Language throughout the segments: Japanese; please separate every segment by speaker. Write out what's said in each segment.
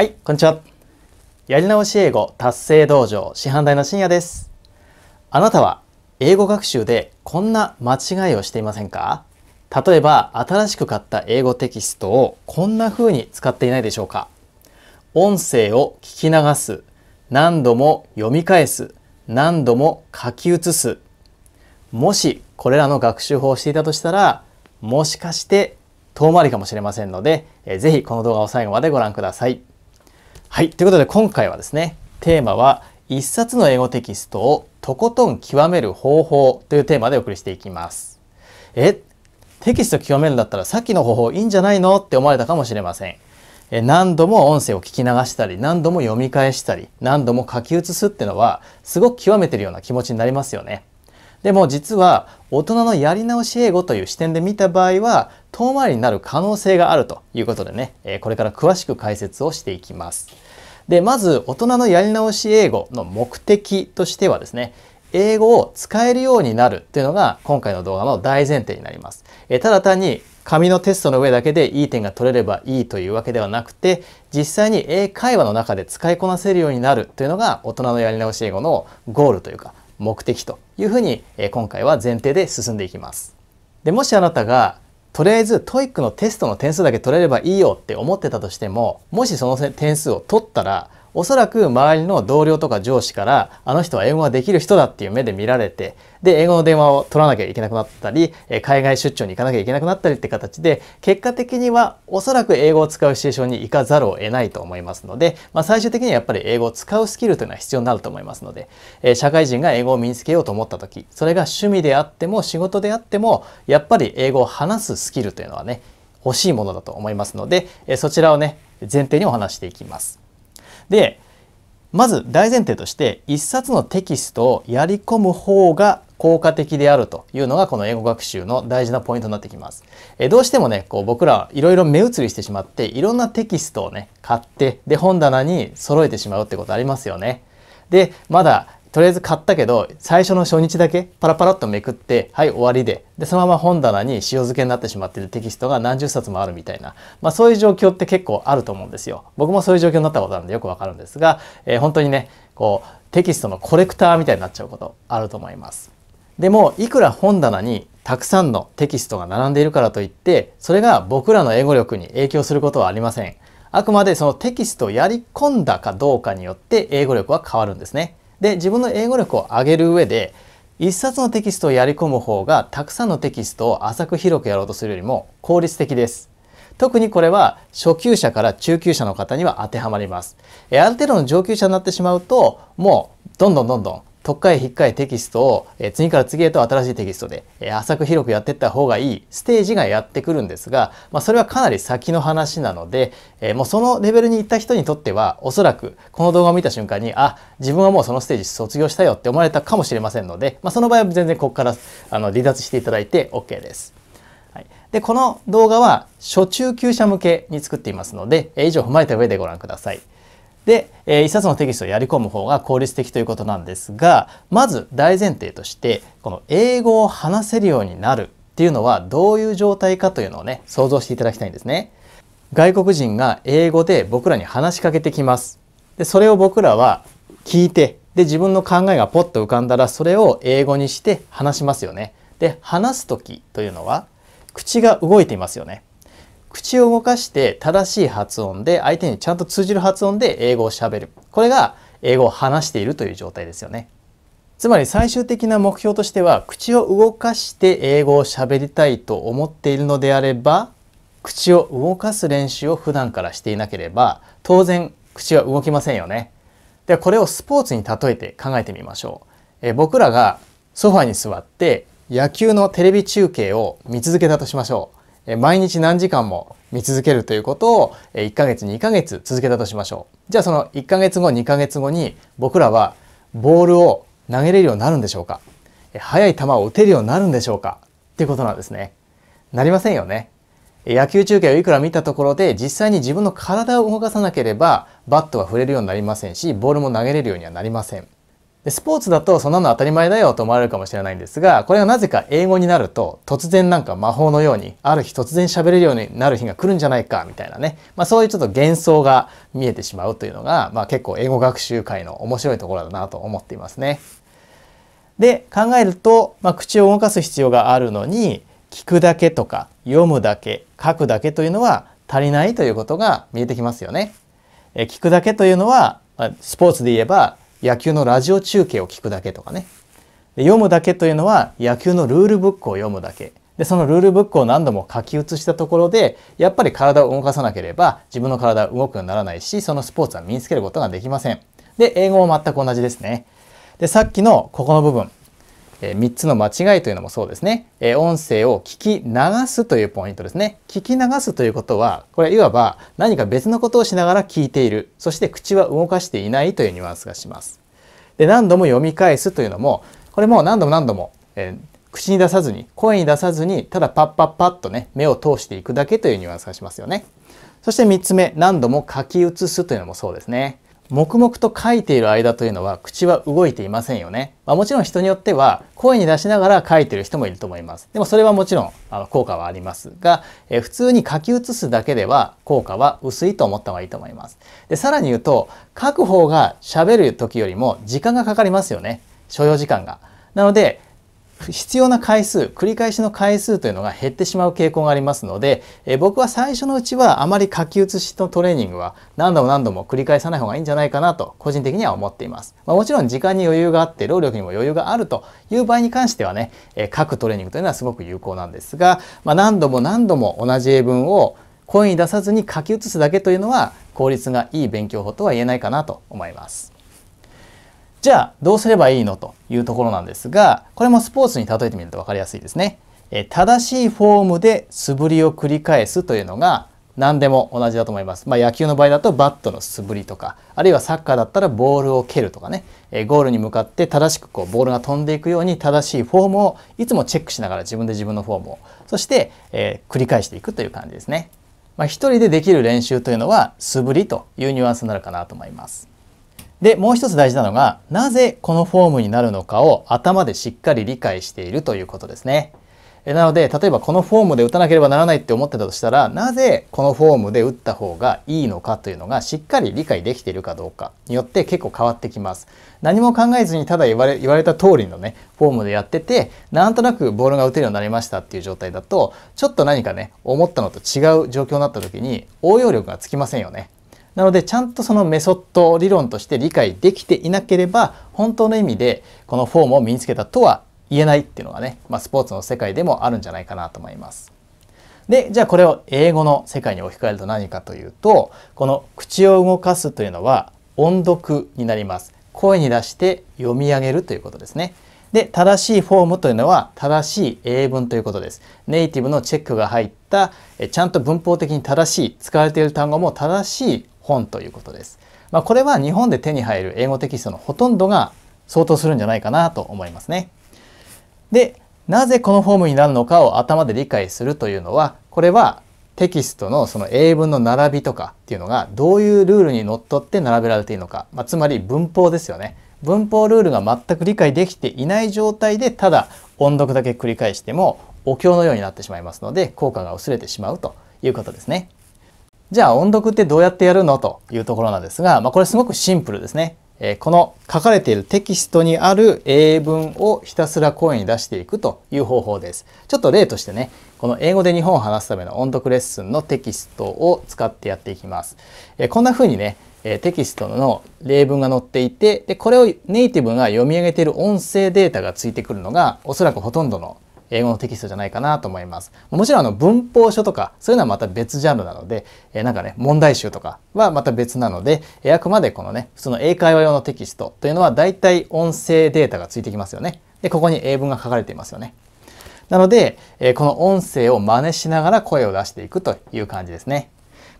Speaker 1: はい、こんにちは。やり直し英語達成道場師範代の深夜です。あなたは英語学習でこんな間違いをしていませんか例えば、新しく買った英語テキストをこんな風に使っていないでしょうか音声を聞き流す、何度も読み返す、何度も書き写す。もしこれらの学習法をしていたとしたら、もしかして遠回りかもしれませんので、ぜひこの動画を最後までご覧ください。はい、ということで今回はですね、テーマは一冊の英語テキストをとことん極める方法というテーマでお送りしていきます。え、テキスト極めるんだったらさっきの方法いいんじゃないのって思われたかもしれません。え何度も音声を聞き流したり、何度も読み返したり、何度も書き写すってのはすごく極めてるような気持ちになりますよね。でも実は大人のやり直し英語という視点で見た場合は遠回りになる可能性があるということでね、えこれから詳しく解説をしていきます。でまず大人のやり直し英語の目的としてはですね英語を使えるようになるというのが今回の動画の大前提になります。えただ単に紙のテストの上だけでいい点が取れればいいというわけではなくて実際に英会話の中で使いこなせるようになるというのが大人のやり直し英語のゴールというか目的というふうに、え今回は前提で進んでいきます。でもしあなたがとりあえずトイックのテストの点数だけ取れればいいよって思ってたとしてももしその点数を取ったらおそらく周りの同僚とか上司からあの人は英語ができる人だっていう目で見られてで英語の電話を取らなきゃいけなくなったり海外出張に行かなきゃいけなくなったりって形で結果的にはおそらく英語を使うシチュエーションに行かざるを得ないと思いますので、まあ、最終的にはやっぱり英語を使うスキルというのは必要になると思いますので社会人が英語を身につけようと思った時それが趣味であっても仕事であってもやっぱり英語を話すスキルというのはね欲しいものだと思いますのでそちらをね前提にお話していきます。でまず大前提として一冊のテキストをやり込む方が効果的であるというのがこの英語学習の大事なポイントになってきます。えどうしてもねこう僕らいろいろ目移りしてしまっていろんなテキストをね買ってで本棚に揃えてしまうってことありますよね。でまだとりあえず買ったけど最初の初日だけパラパラっとめくってはい終わりででそのまま本棚に塩漬けになってしまっているテキストが何十冊もあるみたいな、まあ、そういう状況って結構あると思うんですよ。僕もそういう状況になったことなんでよくわかるんですが、えー、本当にねこうテキストのコレクターみたいになっちゃうことあると思います。でもいくら本棚にたくさんのテキストが並んでいるからといってそれが僕らの英語力に影響することはありません。あくまでそのテキストをやり込んだかどうかによって英語力は変わるんですね。で自分の英語力を上げる上で一冊のテキストをやり込む方がたくさんのテキストを浅く広くやろうとするよりも効率的です。特にこれは初級者から中級者の方には当てはまります。ある程度の上級者になってしまうともうどんどんどんどんとっかえひっかえテキストを、え次から次へと新しいテキストで、え浅く広くやっていった方がいいステージがやってくるんですが、まあ、それはかなり先の話なので、えもうそのレベルに行った人にとってはおそらくこの動画を見た瞬間にあ自分はもうそのステージ卒業したよって思われたかもしれませんので、まあ、その場合は全然ここからあの離脱していただいて OK です。はい、でこの動画は初中級者向けに作っていますので以上踏まえた上でご覧ください。で、えー、一冊のテキストをやり込む方が効率的ということなんですがまず大前提としてこの英語を話せるようになるっていうのはどういう状態かというのをね想像していただきたいんですね。外国人が英語で僕らに話しかけてきます。でそれを僕らは聞いてで自分の考えがポッと浮かんだらそれを英語にして話しますよね。で話す時というのは口が動いていますよね。口を動かして正しい発音で相手にちゃんと通じる発音で英語をしゃべるこれが英語を話しているという状態ですよねつまり最終的な目標としては口を動かして英語をしゃべりたいと思っているのであれば口を動かす練習を普段からしていなければ当然口は動きませんよねではこれをスポーツに例えて考えてみましょうえ僕らがソファに座って野球のテレビ中継を見続けたとしましょう毎日何時間も見続けるということを1ヶ月2ヶ月続けたとしましょうじゃあその1ヶ月後2ヶ月後に僕らはボールを投げれるようになるんでしょうか速い球を打てるようになるんでしょうかっていうことなんですねなりませんよね野球中継をいくら見たところで実際に自分の体を動かさなければバットは触れるようになりませんしボールも投げれるようにはなりませんでスポーツだとそんなの当たり前だよと思われるかもしれないんですがこれがなぜか英語になると突然なんか魔法のようにある日突然喋れるようになる日が来るんじゃないかみたいなね、まあ、そういうちょっと幻想が見えてしまうというのが、まあ、結構英語学習会の面白いところだなと思っていますね。で考えると、まあ、口を動かす必要があるのに聞くだけとか読むだけ書くだけというのは足りないということが見えてきますよね。え聞くだけというのはスポーツで言えば野球のラジオ中継を聞くだけとかね読むだけというのは野球のルールブックを読むだけでそのルールブックを何度も書き写したところでやっぱり体を動かさなければ自分の体は動くようにならないしそのスポーツは身につけることができませんで英語も全く同じですねでさっきのここの部分え3つの間違いというのもそうですね、え音声を聞き流すというポイントですね聞き流すということはこれいわば何か別のことをしながら聞いているそして口は動かしていないというニュアンスがしますで何度も読み返すというのもこれも何度も何度も、えー、口に出さずに声に出さずにただパッパッパッとね目を通していくだけというニュアンスがしますよねそして3つ目何度も書き写すというのもそうですね黙々と書いている間というのは口は動いていませんよね。まあ、もちろん人によっては声に出しながら書いてる人もいると思います。でもそれはもちろんあの効果はありますが、え普通に書き写すだけでは効果は薄いと思った方がいいと思います。で、さらに言うと書く方が喋る時よりも時間がかかりますよね。所要時間が。なので、必要な回数繰り返しの回数というのが減ってしまう傾向がありますので、え僕は最初のうちはあまり書き写しのトレーニングは何度も何度も繰り返さない方がいいんじゃないかなと個人的には思っています、まあ、もちろん時間に余裕があって労力にも余裕があるという場合に関してはね、え書くトレーニングというのはすごく有効なんですが、まあ、何度も何度も同じ英文を声に出さずに書き写すだけというのは効率がいい勉強法とは言えないかなと思います。じゃあどうすればいいのというところなんですがこれもスポーツに例えてみると分かりやすいですね。え正しいフォームで素振りを繰り返すというのが何でも同じだと思います。まあ、野球の場合だとバットの素振りとかあるいはサッカーだったらボールを蹴るとかね、えゴールに向かって正しくこうボールが飛んでいくように正しいフォームをいつもチェックしながら自分で自分のフォームをそして、えー、繰り返していくという感じですね。まあ、人でできる練習というのは素振りというニュアンスになるかなと思います。で、もう一つ大事なのが、なぜこのフォームになるのかを頭でしっかり理解しているということですね。なので、例えばこのフォームで打たなければならないって思ってたとしたら、なぜこのフォームで打った方がいいのかというのがしっかり理解できているかどうかによって結構変わってきます。何も考えずにただ言われ言われた通りのね、フォームでやってて、なんとなくボールが打てるようになりましたっていう状態だと、ちょっと何かね、思ったのと違う状況になった時に応用力がつきませんよね。なのでちゃんとそのメソッド理論として理解できていなければ本当の意味でこのフォームを身につけたとは言えないっていうのがね、まあ、スポーツの世界でもあるんじゃないかなと思います。でじゃあこれを英語の世界に置き換えると何かというとこの口を動かすというのは音読になります。声に出して読み上げるということですね。で正しいフォームというのは正しい英文ということです。ネイティブのチェックが入ったえちゃんと文法的に正しい使われている単語も正しい本ということです。まあ、これは日本で手に入る英語テキストのほとんどが相当するんじゃないかなと思いますね。で、なぜこのフォームになるのかを頭で理解するというのは、これはテキストのその英文の並びとかっていうのがどういうルールにのっとって並べられているのか、まあ、つまり文法ですよね。文法ルールが全く理解できていない状態でただ音読だけ繰り返してもお経のようになってしまいますので効果が薄れてしまうということですね。じゃあ音読ってどうやってやるのというところなんですが、まあ、これすごくシンプルですね。えー、この書かれているテキストにある英文をひたすら声に出していくという方法です。ちょっと例としてね、この英語で日本を話すための音読レッスンのテキストを使ってやっていきます。えー、こんな風にね、えー、テキストの例文が載っていてでこれをネイティブが読み上げている音声データがついてくるのがおそらくほとんどの英語のテキストじゃないかなと思います。もちろんあの文法書とかそういうのはまた別ジャンルなので、えなんかね、問題集とかはまた別なので、あくまでこのね、普通の英会話用のテキストというのは大体音声データがついてきますよね。で、ここに英文が書かれていますよね。なので、えこの音声を真似しながら声を出していくという感じですね。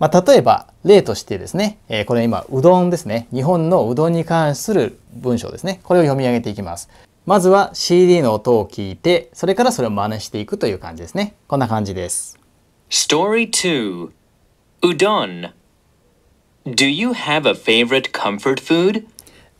Speaker 1: まあ、例えば、例としてですね、えこれ今、うどんですね。日本のうどんに関する文章ですね。これを読み上げていきます。まずは CD の音を聞いて、それからそれを真似していくという感じですね。こんな感じです。Story 2 Udon Do you have a favorite comfort food?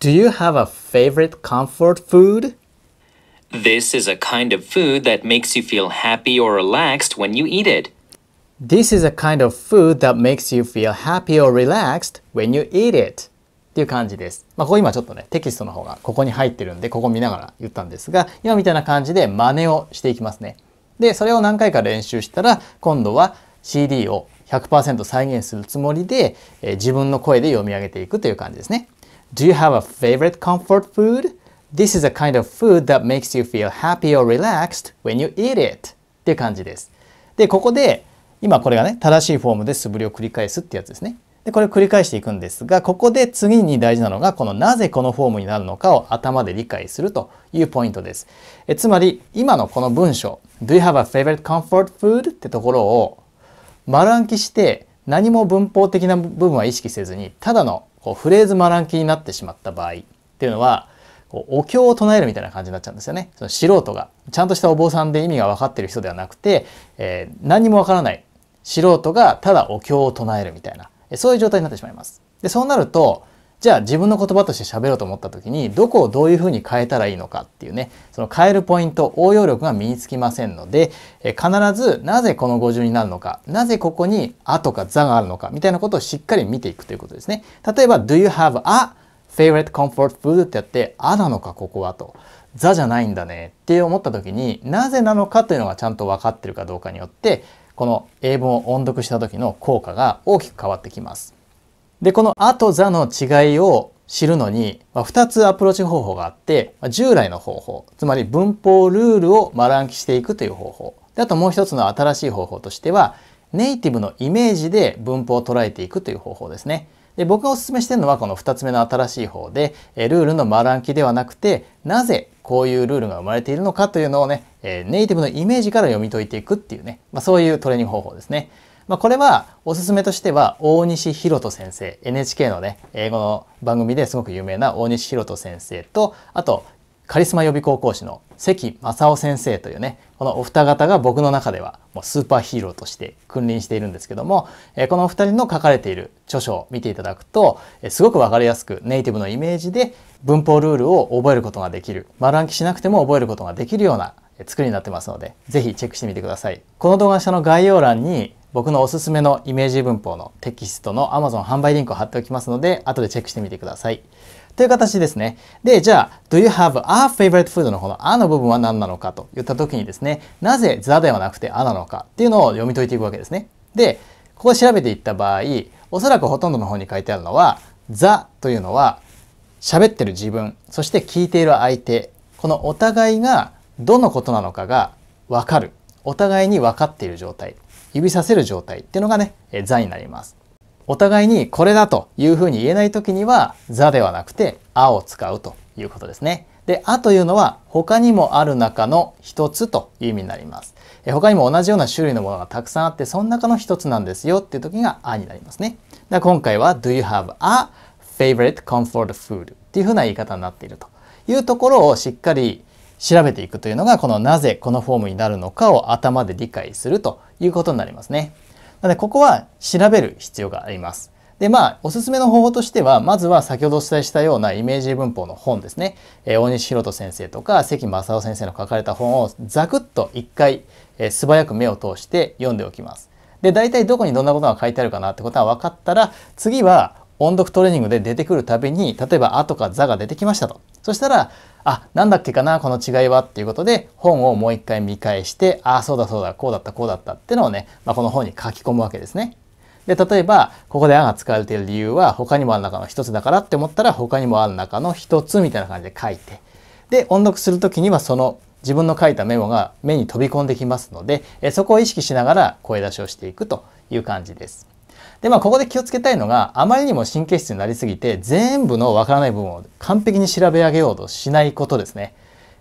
Speaker 1: Do you have a favorite comfort food? This is a kind of food that makes you feel happy or relaxed when you eat it. This is a kind of food that makes you feel happy or relaxed when you eat it. っていう感じです。まあ、ここ今ちょっとね、テキストの方がここに入ってるんで、ここ見ながら言ったんですが、今みたいな感じで真似をしていきますね。で、それを何回か練習したら、今度は CD を100%再現するつもりで、えー、自分の声で読み上げていくという感じですね。Do you have a favorite comfort food? This is a kind of food that makes you feel happy or relaxed when you eat it っていう感じです。で、ここで今これがね、正しいフォームで素振りを繰り返すってやつですね。でこれを繰り返していくんですがここで次に大事なのがこのなぜこのフォームになるのかを頭で理解するというポイントですえつまり今のこの文章「Do you have a favorite comfort food?」ってところを丸暗記して何も文法的な部分は意識せずにただのこうフレーズ丸暗記になってしまった場合っていうのはこうお経を唱えるみたいな感じになっちゃうんですよねその素人がちゃんとしたお坊さんで意味が分かってる人ではなくて、えー、何も分からない素人がただお経を唱えるみたいなそういう状態になってしまいます。で、そうなると、じゃあ自分の言葉として喋ろうと思った時にどこをどういうふうに変えたらいいのかっていうねその変えるポイント応用力が身につきませんので必ずなぜこの語順になるのかなぜここに「あ」とか「ざ」があるのかみたいなことをしっかり見ていくということですね例えば「Do you have a favorite comfort food?」ってやって「あ」なのかここはと「ざ」じゃないんだねって思った時になぜなのかというのがちゃんと分かってるかどうかによってこの英文を音読した時の効果が大きく変わってきます。で、このあと座の違いを知るのに、まあ、2つアプローチ方法があって、まあ、従来の方法、つまり文法ルールを丸暗記していくという方法。であともう一つの新しい方法としては、ネイティブのイメージで文法を捉えていくという方法ですね。で僕がおすすめしてるのはこの2つ目の新しい方で、えルールの丸暗記ではなくてなぜこういうルールが生まれているのかというのをね、えネイティブのイメージから読み解いていくっていうね、まあ、そういうトレーニング方法ですね。まあ、これはおすすめとしては大西博人先生 NHK のね英語の番組ですごく有名な大西博人先生とあとカリスマ予備校講師の関正夫先生というねこのお二方が僕の中ではもうスーパーヒーローとして君臨しているんですけども、えこのお二人の書かれている著書を見ていただくと、えすごく分かりやすくネイティブのイメージで文法ルールを覚えることができる丸暗記しなくても覚えることができるような作りになってますので、ぜひチェックしてみてください。この動画下の概要欄に僕のおすすめのイメージ文法のテキストの Amazon 販売リンクを貼っておきますので、後でチェックしてみてください。という形ですね。で、じゃあ、do you have a favorite food のこのあの部分は何なのかと言った時にですね、なぜ the ではなくてあなのかっていうのを読み解いていくわけですね。で、ここ調べていった場合、おそらくほとんどの方に書いてあるのは、the というのは喋ってる自分、そして聞いている相手、このお互いがどのことなのかがわかる。お互いに分かっている状態。指させる状態っていうのがね、え座になります。お互いにこれだというふうに言えない時には座ではなくてあを使うということですね。で、あというのは他にもある中の一つという意味になります。え他にも同じような種類のものがたくさんあって、その中の一つなんですよっていう時があになりますね。で今回は Do you have a favorite comfort food? っていうふうな言い方になっているというところをしっかり調べていくというのがこのなぜこのフォームになるのかを頭で理解するということになりますね。なのでここは調べる必要があります。でまあおすすめの方法としてはまずは先ほどお伝えしたようなイメージ文法の本ですね、えー、大西博人先生とか関正夫先生の書かれた本をざくっと一回、えー、素早く目を通して読んでおきます。で大体どこにどんなことが書いてあるかなってことは分かったら次は音読トレーニングで出てくるたびに例えば「あ」とか「ざ」が出てきましたとそしたら、あ、なんだっけかな、この違いはっていうことで、本をもう一回見返して、あ、そうだそうだ、こうだった、こうだったってのをね、まあ、この本に書き込むわけですね。で、例えば、ここであが使われている理由は、他にもある中の一つだからって思ったら、他にもある中の一つみたいな感じで書いて、で、音読するときには、その自分の書いたメモが目に飛び込んできますので、そこを意識しながら声出しをしていくという感じです。で、まあ、ここで気をつけたいのが、あまりにも神経質になりすぎて、全部のわからない部分を完璧に調べ上げようとしないことですね。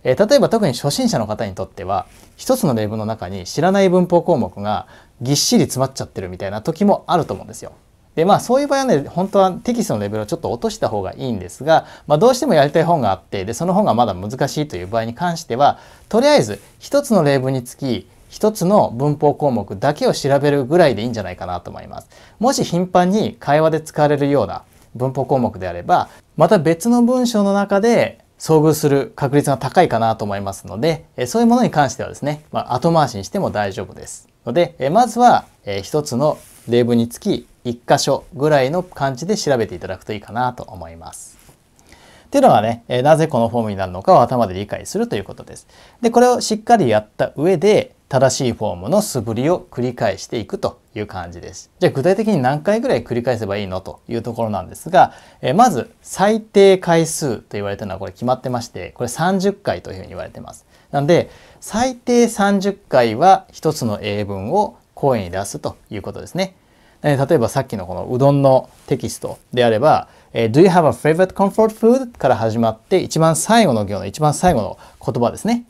Speaker 1: えー、例えば特に初心者の方にとっては、一つの例文の中に知らない文法項目がぎっしり詰まっちゃってるみたいな時もあると思うんですよ。でまあそういう場合はね本当はテキストのレベルをちょっと落とした方がいいんですが、まあ、どうしてもやりたい本があってでその本がまだ難しいという場合に関してはとりあえず1つの例文につき一つの文法項目だけを調べるぐらいでいいんじゃないかなと思います。もし頻繁に会話で使われるような文法項目であれば、また別の文章の中で遭遇する確率が高いかなと思いますので、そういうものに関してはですね、まあ、後回しにしても大丈夫です。ので、まずは一つの例文につき1箇所ぐらいの感じで調べていただくといいかなと思います。っていうのはね、なぜこのフォームになるのかを頭で理解するということです。で、これをしっかりやった上で、正しいフォームの素振りを繰り返していくという感じです。じゃあ具体的に何回ぐらい繰り返せばいいのというところなんですが、えまず最低回数と言われたのはこれ決まってまして、これ30回というふうに言われてます。なので、最低30回は1つの英文を声に出すということですね。例えばさっきのこのうどんのテキストであれば、え Do you have a favorite comfort food? から始まって一番最後の行の一番最後の言葉ですね。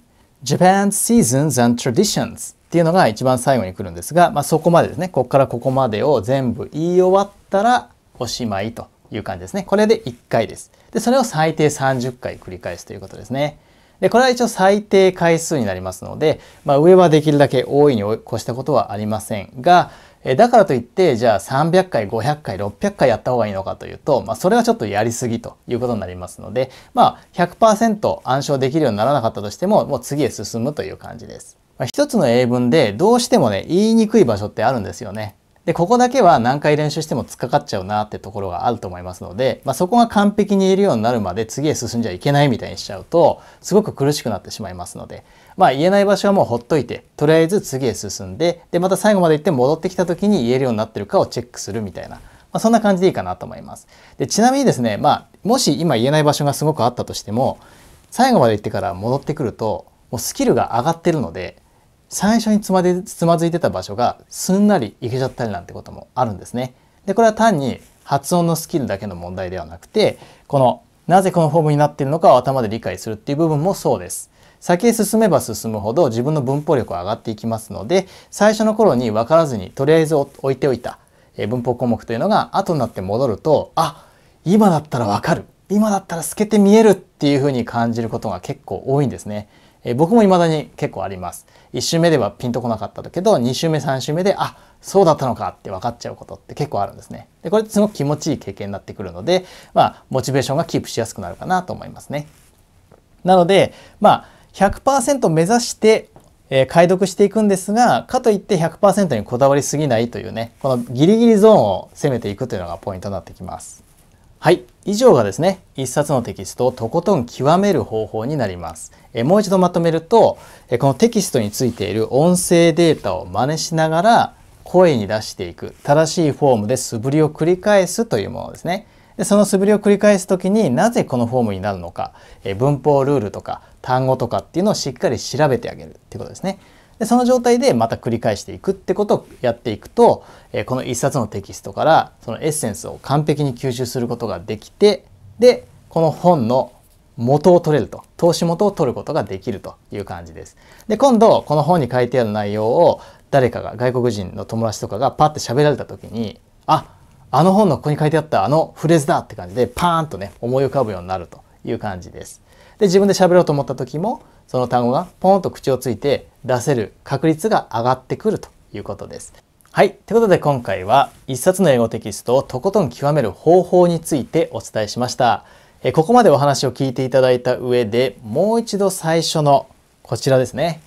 Speaker 1: Japan's e a s o n s and Traditions っていうのが一番最後に来るんですが、まあ、そこまでですね、ここからここまでを全部言い終わったらおしまいという感じですね。これで1回です。で、それを最低30回繰り返すということですね。で、これは一応最低回数になりますので、まあ、上はできるだけ大いに越したことはありませんが、えだからといってじゃあ300回500回600回やった方がいいのかというと、まあ、それはちょっとやりすぎということになりますので、まあ、100%暗唱できるようにならなかったとしてももう次へ進むという感じです。まあ、一つの英文でどうしてもね言いにくい場所ってあるんですよね。で、ここだけは何回練習しても突っかかっちゃうなってところがあると思いますので、まあ、そこが完璧に言えるようになるまで次へ進んじゃいけないみたいにしちゃうと、すごく苦しくなってしまいますので、まあ、言えない場所はもうほっといて、とりあえず次へ進んで、で、また最後まで行って戻ってきた時に言えるようになってるかをチェックするみたいな、まあ、そんな感じでいいかなと思います。で、ちなみにですね、まあ、もし今言えない場所がすごくあったとしても、最後まで行ってから戻ってくると、もうスキルが上がってるので、最初につまでつまずいてた場所がすんなりいけちゃったりなんてこともあるんですね。でこれは単に発音のスキルだけの問題ではなくてこのなぜこのフォームになっているのかを頭で理解するっていう部分もそうです。先へ進めば進むほど自分の文法力は上がっていきますので最初の頃に分からずにとりあえず置いておいた文法項目というのが後になって戻るとあ今だったら分かる今だったら透けて見えるっていうふうに感じることが結構多いんですね。え僕も未だに結構あります。1周目ではピンとこなかったけど、2周目、3周目で、あ、そうだったのかって分かっちゃうことって結構あるんですね。で、これってすごく気持ちいい経験になってくるので、まあ、モチベーションがキープしやすくなるかなと思いますね。なので、まあ、100%目指して、えー、解読していくんですが、かといって100%にこだわりすぎないというね、このギリギリゾーンを攻めていくというのがポイントになってきます。はい。以上がですね、一冊のテキストをとことん極める方法になります。えもう一度まとめるとえ、このテキストについている音声データを真似しながら声に出していく、正しいフォームで素振りを繰り返すというものですね。でその素振りを繰り返す時になぜこのフォームになるのか、え文法ルールとか単語とかっていうのをしっかり調べてあげるっていことですね。でその状態でまた繰り返していくってことをやっていくと、えこの1冊のテキストからそのエッセンスを完璧に吸収することができてでこの本の元を取れると投資元を取ることができるという感じです。で今度この本に書いてある内容を誰かが外国人の友達とかがパッて喋られた時にああの本のここに書いてあったあのフレーズだって感じでパーンとね思い浮かぶようになるという感じです。で自分で喋ろうと思った時もその単語がポンと口をついて出せる確率が上がってくるということです。はい。ということで今回は一冊の英語テキストをとことん極める方法についてお伝えしました。えここまでお話を聞いていただいた上でもう一度最初のこちらですね。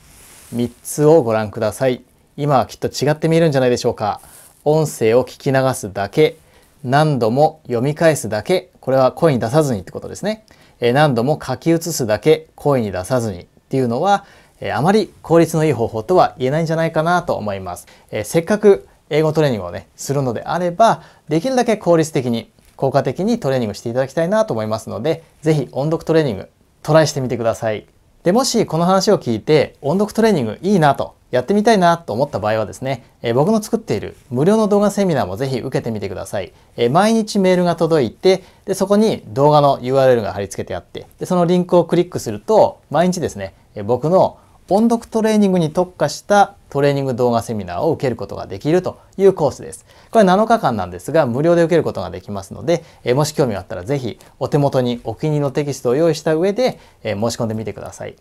Speaker 1: 3つをご覧ください。今はきっと違って見えるんじゃないでしょうか。音声を聞き流すだけ、何度も読み返すだけ、これは声に出さずにってことですね。え何度も書き写すだけ、声に出さずに。ていうのは、えあまり効率のいい方法とは言えないんじゃないかなと思います。えせっかく英語トレーニングをね、するのであれば、できるだけ効率的に、効果的にトレーニングしていただきたいなと思いますので、是非音読トレーニングトライしてみてください。で、もしこの話を聞いて音読トレーニングいいなとやってみたいなと思った場合はですね、えー、僕の作っている無料の動画セミナーもぜひ受けてみてください。えー、毎日メールが届いて、で、そこに動画の URL が貼り付けてあって、で、そのリンクをクリックすると、毎日ですね、えー、僕の音読トレーニングに特化したトレーニング動画セミナーを受けることができるというコースです。これ7日間なんですが無料で受けることができますので、えもし興味があったら是非お手元にお気に入りのテキストを用意した上で、え申し込んでみてください。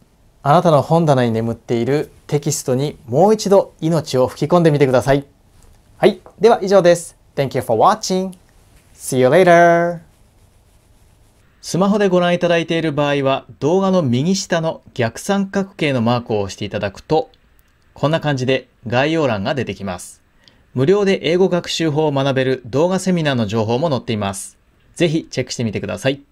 Speaker 1: あなたの本棚に眠っているテキストにもう一度命を吹き込んでみてください。はい。では以上です。Thank you for watching. See you later. スマホでご覧いただいている場合は動画の右下の逆三角形のマークを押していただくとこんな感じで概要欄が出てきます。無料で英語学習法を学べる動画セミナーの情報も載っています。ぜひチェックしてみてください。